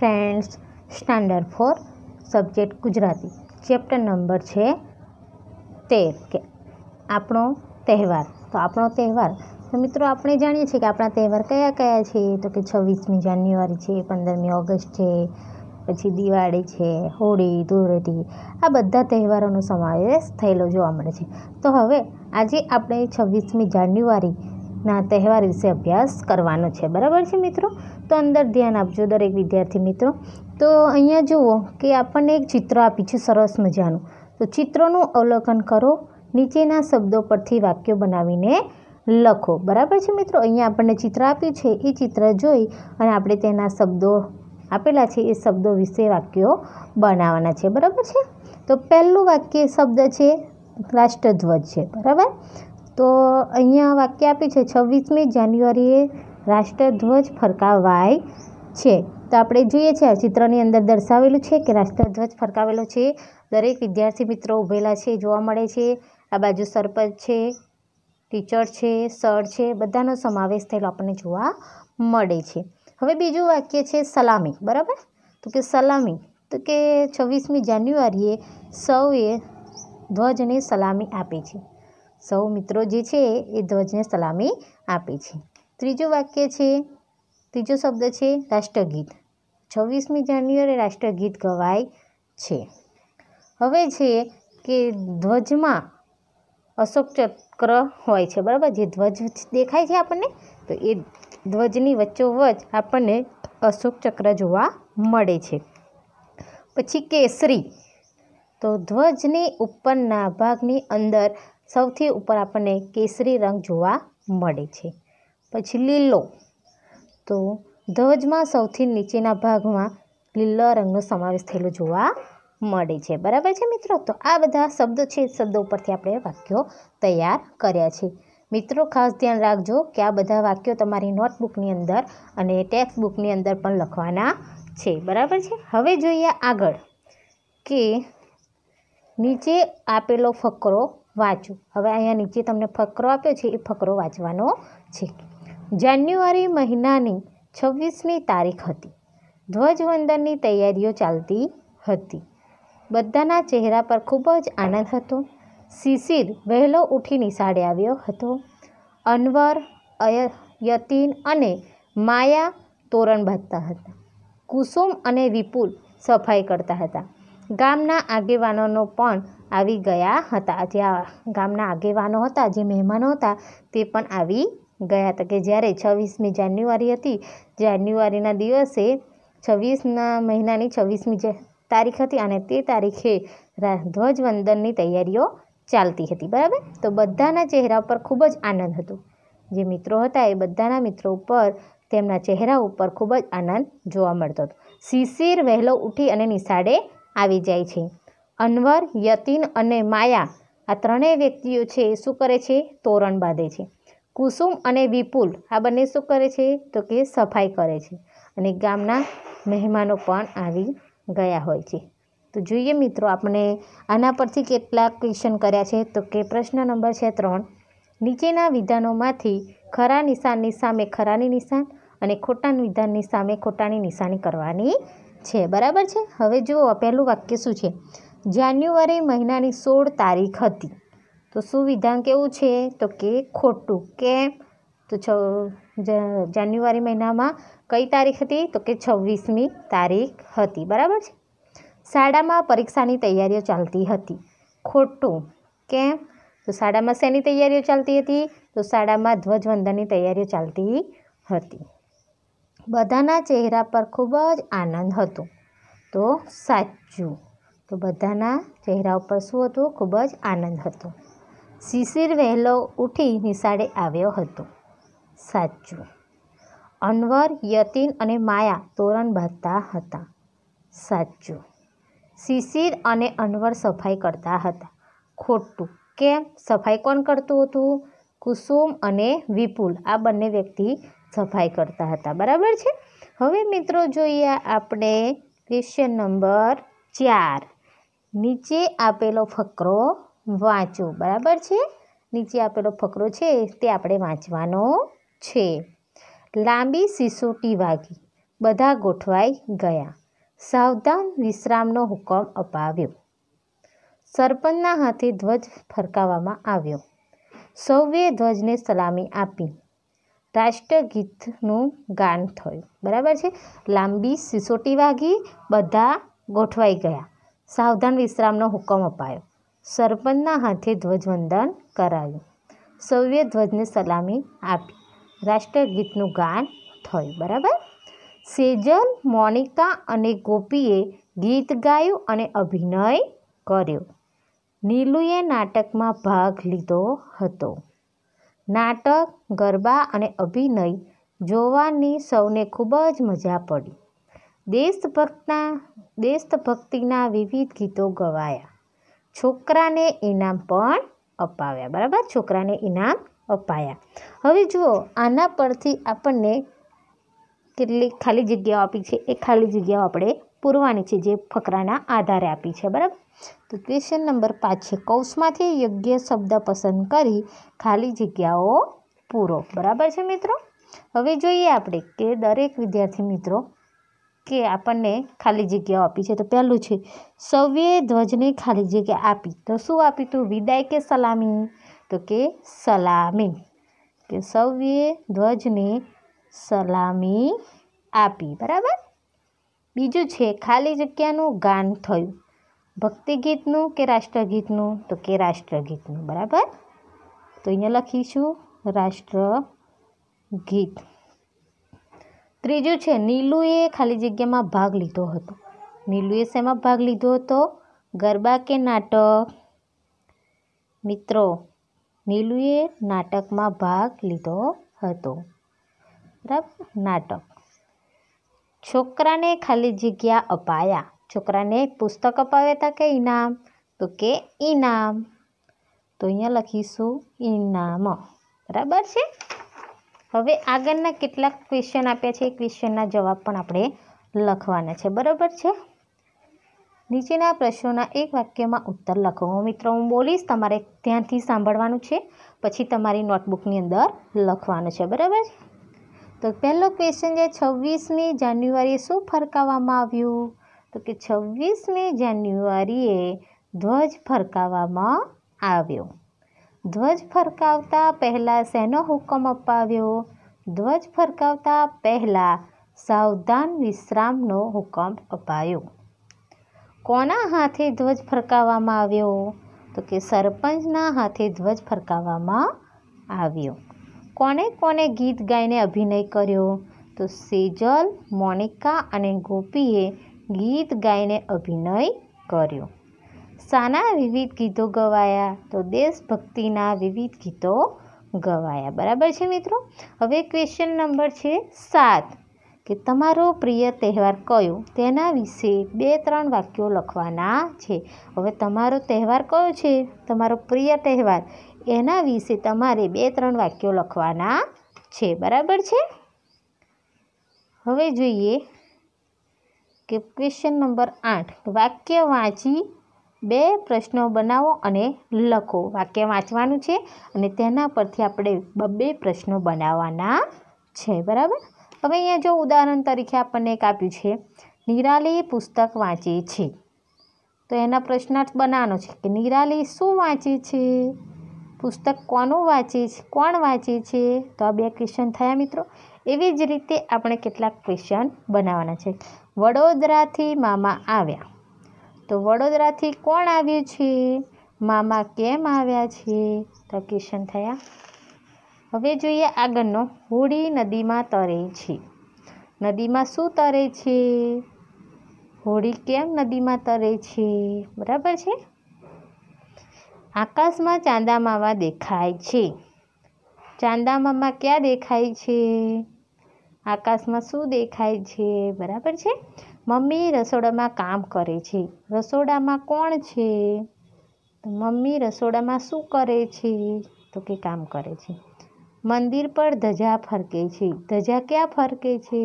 friends standard four subject Gujarati chapter number છે તેર કે આપણો તહેવાર તો આપણો તહેવાર તો મિત્રો આપણે જાણીએ છીએ કે આપણા તહેવાર કયા કયા છે તો કે છવ્વીસમી જાન્યુઆરી છે પંદરમી ઓગસ્ટ છે પછી દિવાળી છે હોળી ધૂળેટી આ બધા તહેવારોનો સમાવેશ થયેલો જોવા મળે છે તો હવે આજે આપણે છવ્વીસમી જાન્યુઆરી ના તહેવાર વિશે અભ્યાસ કરવાનો છે બરાબર છે મિત્રો તો અંદર ધ્યાન આપજો દરેક વિદ્યાર્થી મિત્રો તો અહીંયા જુઓ કે આપણને એક ચિત્ર આપ્યું છે સરસ મજાનું તો ચિત્રનું અવલોકન કરો નીચેના શબ્દો પરથી વાક્યો બનાવીને લખો બરાબર છે મિત્રો અહીંયા આપણને ચિત્ર આપ્યું છે એ ચિત્ર જોઈ અને આપણે તેના શબ્દો આપેલા છે એ શબ્દો વિશે વાક્યો બનાવવાના છે બરાબર છે તો પહેલું વાક્ય શબ્દ છે રાષ્ટ્રધ્વજ છે બરાબર તો અહીંયા વાક્ય આપ્યું છે છવ્વીસમી જાન્યુઆરીએ રાષ્ટ્રધ્વજ ફરકાવાય છે તો આપણે જોઈએ છીએ આ ચિત્રની અંદર દર્શાવેલું છે કે રાષ્ટ્રધ્વજ ફરકાવેલો છે દરેક વિદ્યાર્થી મિત્રો ઊભેલા છે જોવા મળે છે આ બાજુ સરપંચ છે ટીચર છે સર છે બધાનો સમાવેશ થયેલો આપણને જોવા મળે છે હવે બીજું વાક્ય છે સલામી બરાબર તો કે સલામી તો કે છવ્વીસમી જાન્યુઆરીએ સૌએ ધ્વજને સલામી આપે છે સૌ મિત્રો જે છે એ ધ્વજને સલામી આપે છે ત્રીજું વાક્ય છે ત્રીજો શબ્દ છે રાષ્ટ્રગીત છવ્વીસમી જાન્યુઆરી રાષ્ટ્રગીત ગવાય છે હવે છે કે ધ્વજમાં અશોક ચક્ર હોય છે બરાબર જે ધ્વજ દેખાય છે આપણને તો એ ધ્વજની વચ્ચોવચ આપણને અશોક ચક્ર જોવા મળે છે પછી કેસરી તો ધ્વજની ઉપરના ભાગની અંદર સૌથી ઉપર આપણને કેસરી રંગ જોવા મળે છે પછી લીલો તો ધ્વજમાં સૌથી નીચેના ભાગમાં લીલા રંગનો સમાવેશ થયેલો જોવા મળે છે બરાબર છે મિત્રો તો આ બધા શબ્દો છે શબ્દો ઉપરથી આપણે વાક્યો તૈયાર કર્યા છે મિત્રો ખાસ ધ્યાન રાખજો કે આ બધા વાક્યો તમારી નોટબુકની અંદર અને ટેક્સ્ટ બુકની અંદર પણ લખવાના છે બરાબર છે હવે જોઈએ આગળ કે નીચે આપેલો ફકરો વાંચો હવે અહીંયા નીચે તમને ફકરો આપ્યો છે એ ફકરો વાંચવાનો છે જાન્યુઆરી મહિનાની છવ્વીસમી તારીખ હતી ધ્વજવંદનની તૈયારીઓ ચાલતી હતી બધાના ચહેરા પર ખૂબ જ આનંદ હતો શિશિર વહેલો ઉઠી નિશાળે આવ્યો હતો અનવર યતીન અને માયા તોરણ બાંધતા હતા કુસુમ અને વિપુલ સફાઈ કરતા હતા ગામના આગેવાનોનો પણ આવી ગયા હતા જે ગામના આગેવાનો હતા જે મહેમાનો હતા તે પણ આવી ગયા હતા કે જ્યારે છવ્વીસમી જાન્યુઆરી હતી જાન્યુઆરીના દિવસે છવ્વીસના મહિનાની છવ્વીસમી તારીખ હતી અને તે તારીખે ધ્વજવંદનની તૈયારીઓ ચાલતી હતી બરાબર તો બધાના ચહેરા ઉપર ખૂબ જ આનંદ હતો જે મિત્રો હતા એ બધાના મિત્રો ઉપર તેમના ચહેરા ઉપર ખૂબ જ આનંદ જોવા મળતો હતો શિશિર વહેલો ઉઠી અને નિશાળે આવી જાય છે અનવર યતિન અને માયા આ ત્રણેય વ્યક્તિઓ છે એ શું કરે છે તોરણ બાંધે છે કુસુમ અને વિપુલ આ બંને શું કરે છે તો કે સફાઈ કરે છે અને ગામના મહેમાનો પણ આવી ગયા હોય છે તો જોઈએ મિત્રો આપણે આના પરથી કેટલાક ક્વેશ્ચન કર્યા છે તો કે પ્રશ્ન નંબર છે ત્રણ નીચેના વિધાનોમાંથી ખરા નિશાનની સામે ખરાની નિશાન અને ખોટા વિધાનની સામે ખોટાની નિશાની કરવાની છે બરાબર છે હવે જુઓ પહેલું વાક્ય શું છે જાન્યુઆરી મહિનાની સોળ તારીખ હતી તો શું વિધાન કેવું છે તો કે ખોટું કેમ તો છ જાન્યુઆરી મહિનામાં કઈ તારીખ હતી તો કે છવ્વીસમી તારીખ હતી બરાબર છે શાળામાં પરીક્ષાની તૈયારીઓ ચાલતી હતી ખોટું કેમ તો શાળામાં શેની તૈયારીઓ ચાલતી હતી તો શાળામાં ધ્વજવંદનની તૈયારીઓ ચાલતી હતી બધાના ચહેરા પર ખૂબ જ આનંદ હતો તો સાચું તો બધાના ચહેરા ઉપર શું હતું ખૂબ જ આનંદ હતો શિશિર વહેલો ઉઠી નિશાળે આવ્યો હતો સાચું અનવર યતિન અને માયા તોરણ બાંધતા હતા સાચું શિશિર અને અનવર સફાઈ કરતા હતા ખોટું કેમ સફાઈ કોણ કરતું હતું કુસુમ અને વિપુલ આ બંને વ્યક્તિ સફાઈ કરતા હતા બરાબર છે હવે મિત્રો જોઈએ આપણે ક્વેશ્ચન નંબર ચાર નીચે આપેલો ફકરો વાંચો બરાબર છે નીચે આપેલો ફકરો છે તે આપણે વાંચવાનો છે લાંબી સિસોટી વાગી બધા ગોઠવાઈ ગયા સાવધાન વિશ્રામનો હુકમ અપાવ્યો સરપંચના હાથે ધ્વજ ફરકાવવામાં આવ્યો સૌએ ધ્વજને સલામી આપી રાષ્ટ્રગીતનું ગાન થયું બરાબર છે લાંબી સિસોટી વાગી બધા ગોઠવાઈ ગયા સાવધાન વિશ્રામનો હુકમ અપાયો સરપંચના હાથે ધ્વજવંદન કરાયું સૌએ ધ્વજને સલામી આપી રાષ્ટ્રગીતનું ગાન થયું બરાબર સેજલ મોનિકા અને ગોપીએ ગીત ગાયું અને અભિનય કર્યો નીલુએ નાટકમાં ભાગ લીધો હતો નાટક ગરબા અને અભિનય જોવાની સૌને ખૂબ જ મજા પડી દેશભક્તના દેશભક્તિના વિવિધ ગીતો ગવાયા છોકરાને ઇનામ પણ અપાવ્યા બરાબર છોકરાને ઇનામ અપાયા હવે જુઓ આના પરથી આપણને કેટલી ખાલી જગ્યાઓ આપી છે એ ખાલી જગ્યાઓ આપણે પૂરવાની છે જે ફકરાના આધારે આપી છે બરાબર તો ક્વેશ્ચન નંબર પાંચ છે કૌશમાંથી યોગ્ય શબ્દ પસંદ કરી ખાલી જગ્યાઓ પૂરો બરાબર છે મિત્રો હવે જોઈએ આપણે કે દરેક વિદ્યાર્થી મિત્રો કે આપણને ખાલી જગ્યાઓ આપી છે તો પહેલું છે સૌએ ધ્વજને ખાલી જગ્યા આપી તો શું આપ્યું હતું વિદાય કે સલામી તો કે સલામી કે સૌએ ધ્વજને સલામી આપી બરાબર બીજું છે ખાલી જગ્યાનું ગાન થયું ભક્તિગીતનું કે રાષ્ટ્રગીતનું તો કે રાષ્ટ્રગીતનું બરાબર તો અહીંયા લખીશું રાષ્ટ્રગીત ત્રીજું છે નીલુએ ખાલી જગ્યામાં ભાગ લીધો હતો નીલુએ શેમાં ભાગ લીધો હતો ગરબા કે નાટક મિત્રો નીલુએ નાટકમાં ભાગ લીધો હતો બરાબર નાટક છોકરાને ખાલી જગ્યા અપાયા છોકરાને પુસ્તક અપાવ્યા હતા કે ઇનામ તો કે ઇનામ તો અહીંયા લખીશું ઇનામ બરાબર છે હવે આગળના કેટલાક ક્વેશ્ચન આપ્યા છે એ ક્વેશ્ચનના જવાબ પણ આપણે લખવાના છે બરાબર છે નીચેના પ્રશ્નોના એક વાક્યમાં ઉત્તર લખો હું મિત્રો હું બોલીશ તમારે ત્યાંથી સાંભળવાનું છે પછી તમારી નોટબુકની અંદર લખવાનું છે બરાબર તો પહેલો ક્વેશ્ચન છે છવ્વીસમી જાન્યુઆરીએ શું ફરકાવવામાં આવ્યું તો કે છવ્વીસમી જાન્યુઆરીએ ધ્વજ ફરકાવવામાં આવ્યો ધ્વજ ફરકાવતા પહેલાં શેનો હુકમ અપાવ્યો ધ્વજ ફરકાવતા પહેલાં સાવધાન વિશ્રામનો હુકમ અપાયો કોના હાથે ધ્વજ ફરકાવવામાં આવ્યો તો કે સરપંચના હાથે ધ્વજ ફરકાવવામાં આવ્યો કોને કોને ગીત ગાઈને અભિનય કર્યો તો સેજલ મોનિકા અને ગોપીએ ગીત ગાઈને અભિનય કર્યો શાના વિવિધ ગીતો ગવાયા તો દેશભક્તિના વિવિધ ગીતો ગવાયા બરાબર છે મિત્રો હવે ક્વેશ્ચન નંબર છે સાત કે તમારો પ્રિય તહેવાર કયો તેના વિશે બે ત્રણ વાક્યો લખવાના છે હવે તમારો તહેવાર કયો છે તમારો પ્રિય તહેવાર એના વિશે તમારે બે ત્રણ વાક્યો લખવાના છે બરાબર છે હવે જોઈએ કે ક્વેશ્ચન નંબર આઠ વાક્ય વાંચી બે પ્રશ્નો બનાવો અને લખો વાક્ય વાંચવાનું છે અને તેના પરથી આપણે બબ્બે પ્રશ્નો બનાવવાના છે બરાબર હવે અહીંયા જો ઉદાહરણ તરીકે આપણને એક આપ્યું છે નિરાલી પુસ્તક વાંચે છે તો એના પ્રશ્નાર્થ બનાવવાનો છે કે નિરાલી શું વાંચે છે પુસ્તક કોનું વાંચે છે કોણ વાંચે છે તો આ બે ક્વેશ્ચન થયા મિત્રો એવી જ રીતે આપણે કેટલાક ક્વેશ્ચન બનાવવાના છે વડોદરાથી મામા આવ્યા તો વડોદરાથી કોણ આવ્યું છે મામા કેમ આવ્યા છે તો ક્વેશ્ચન થયા હવે જોઈએ આગળનો હોળી નદીમાં તરે છે નદીમાં શું તરે છે હોળી કેમ નદીમાં તરે છે બરાબર છે આકાશમાં ચાંદા ચાંદામાવા દેખાય છે ચાંદા મામા ક્યાં દેખાય છે આકાશમાં શું દેખાય છે બરાબર છે મમ્મી રસોડામાં કામ કરે છે રસોડામાં કોણ છે તો મમ્મી રસોડામાં શું કરે છે તો કે કામ કરે છે મંદિર પર ધજા ફરકે છે ધજા ક્યાં ફરકે છે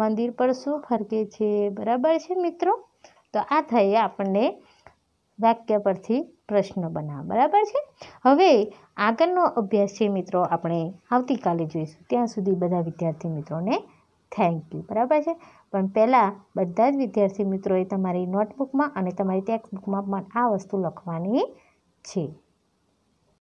મંદિર પર શું ફરકે છે બરાબર છે મિત્રો તો આ થઈ આપણને વાક્ય પરથી પ્રશ્ન બનાવ બરાબર છે હવે આગળનો અભ્યાસ છે મિત્રો આપણે આવતીકાલે જોઈશું ત્યાં સુધી બધા વિદ્યાર્થી મિત્રોને થેન્ક યુ બરાબર છે પણ પહેલાં બધા જ વિદ્યાર્થી મિત્રોએ તમારી નોટબુકમાં અને તમારી ટેક્સ્ટબુકમાં પણ આ વસ્તુ લખવાની છે